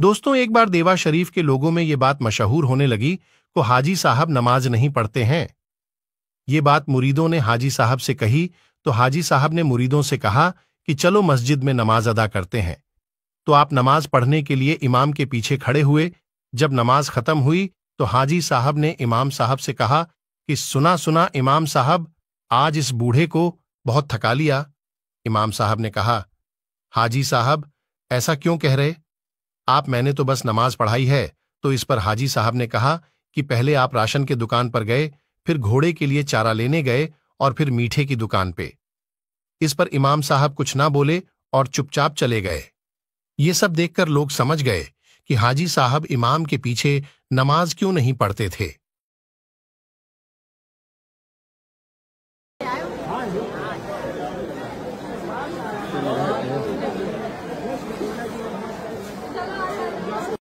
दोस्तों एक बार देवा शरीफ के लोगों में ये बात मशहूर होने लगी को हाजी साहब नमाज नहीं पढ़ते हैं ये बात मुरीदों ने हाजी साहब से कही तो हाजी साहब ने मुरीदों से कहा कि चलो मस्जिद में नमाज अदा करते हैं तो आप नमाज पढ़ने के लिए इमाम के पीछे खड़े हुए जब नमाज खत्म हुई तो हाजी साहब ने इमाम साहब से कहा कि सुना सुना इमाम साहब आज इस बूढ़े को बहुत थका लिया इमाम साहब ने कहा हाजी साहब ऐसा क्यों कह रहे आप मैंने तो बस नमाज पढ़ाई है तो इस पर हाजी साहब ने कहा कि पहले आप राशन के दुकान पर गए फिर घोड़े के लिए चारा लेने गए और फिर मीठे की दुकान पे इस पर इमाम साहब कुछ ना बोले और चुपचाप चले गए ये सब देखकर लोग समझ गए कि हाजी साहब इमाम के पीछे नमाज क्यों नहीं पढ़ते थे